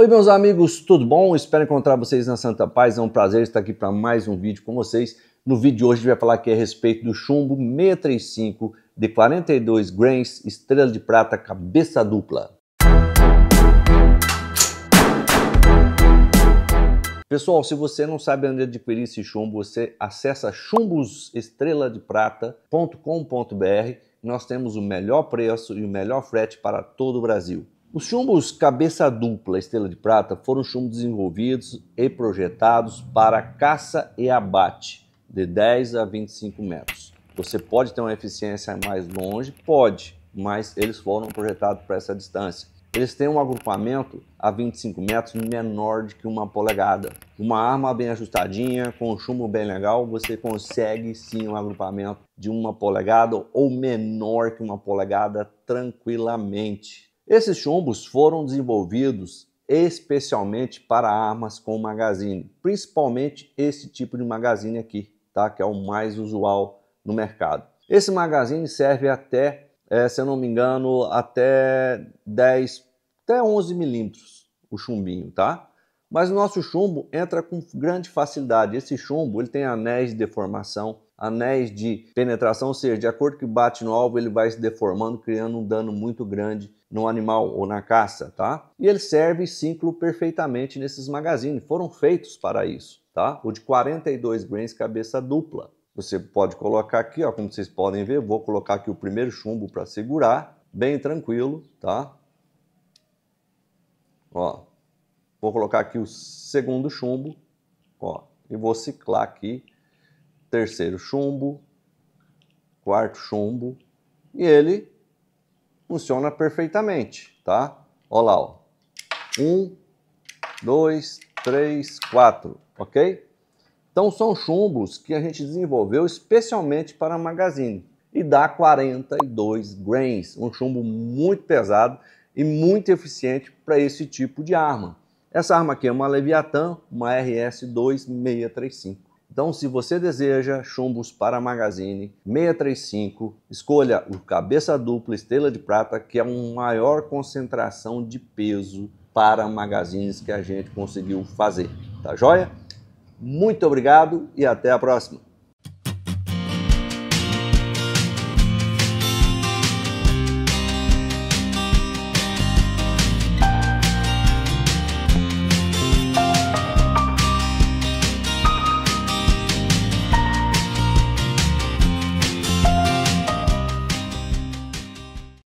Oi, meus amigos, tudo bom? Espero encontrar vocês na Santa Paz. É um prazer estar aqui para mais um vídeo com vocês. No vídeo de hoje, a gente vai falar aqui a respeito do chumbo 635 de 42 grains, estrela de prata, cabeça dupla. Pessoal, se você não sabe onde adquirir esse chumbo, você acessa chumbosestreladeprata.com.br. Nós temos o melhor preço e o melhor frete para todo o Brasil. Os chumbos cabeça dupla estrela de prata foram chumbos desenvolvidos e projetados para caça e abate de 10 a 25 metros. Você pode ter uma eficiência mais longe? Pode, mas eles foram projetados para essa distância. Eles têm um agrupamento a 25 metros menor do que uma polegada. Uma arma bem ajustadinha, com um chumbo bem legal, você consegue sim um agrupamento de uma polegada ou menor que uma polegada tranquilamente. Esses chumbos foram desenvolvidos especialmente para armas com magazine, principalmente esse tipo de magazine aqui, tá? que é o mais usual no mercado. Esse magazine serve até, é, se eu não me engano, até 10, até 11 milímetros o chumbinho, tá? Mas o nosso chumbo entra com grande facilidade. Esse chumbo ele tem anéis de deformação, anéis de penetração, ou seja, de acordo que bate no alvo, ele vai se deformando, criando um dano muito grande no animal ou na caça, tá? E ele serve ciclo perfeitamente nesses magazines, foram feitos para isso, tá? O de 42 grains cabeça dupla. Você pode colocar aqui, ó, como vocês podem ver, vou colocar aqui o primeiro chumbo para segurar, bem tranquilo, tá? Ó, vou colocar aqui o segundo chumbo, ó, e vou ciclar aqui terceiro chumbo, quarto chumbo, e ele funciona perfeitamente, tá? Olha lá, ó. Um, dois, três, quatro, ok? Então são chumbos que a gente desenvolveu especialmente para magazine e dá 42 grains, um chumbo muito pesado e muito eficiente para esse tipo de arma. Essa arma aqui é uma Leviathan, uma RS-2635. Então, se você deseja chumbos para Magazine 635, escolha o cabeça dupla estrela de prata, que é uma maior concentração de peso para magazines que a gente conseguiu fazer. Tá joia? Muito obrigado e até a próxima!